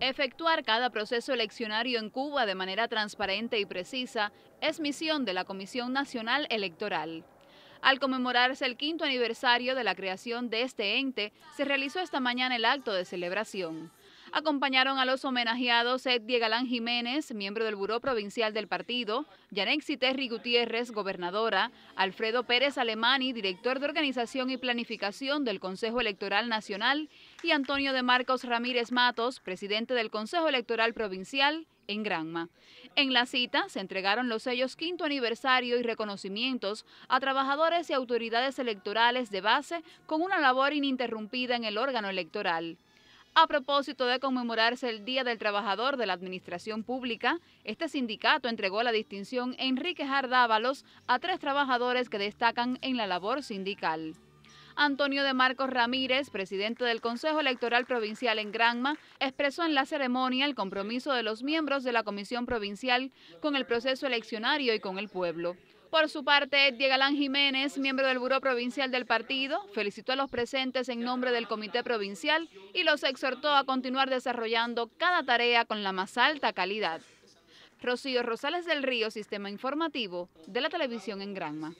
Efectuar cada proceso eleccionario en Cuba de manera transparente y precisa es misión de la Comisión Nacional Electoral. Al conmemorarse el quinto aniversario de la creación de este ente, se realizó esta mañana el acto de celebración. Acompañaron a los homenajeados Eddie Galán Jiménez, miembro del Buró Provincial del Partido, Yanexi Terry Gutiérrez, gobernadora, Alfredo Pérez Alemani, director de Organización y Planificación del Consejo Electoral Nacional, y Antonio de Marcos Ramírez Matos, presidente del Consejo Electoral Provincial en Granma. En la cita se entregaron los sellos quinto aniversario y reconocimientos a trabajadores y autoridades electorales de base con una labor ininterrumpida en el órgano electoral. A propósito de conmemorarse el Día del Trabajador de la Administración Pública, este sindicato entregó la distinción Enrique Jardávalos a tres trabajadores que destacan en la labor sindical. Antonio de Marcos Ramírez, presidente del Consejo Electoral Provincial en Granma, expresó en la ceremonia el compromiso de los miembros de la Comisión Provincial con el proceso eleccionario y con el pueblo. Por su parte, Diego Alán Jiménez, miembro del Buró Provincial del partido, felicitó a los presentes en nombre del Comité Provincial y los exhortó a continuar desarrollando cada tarea con la más alta calidad. Rocío Rosales del Río, Sistema Informativo de la Televisión en Granma.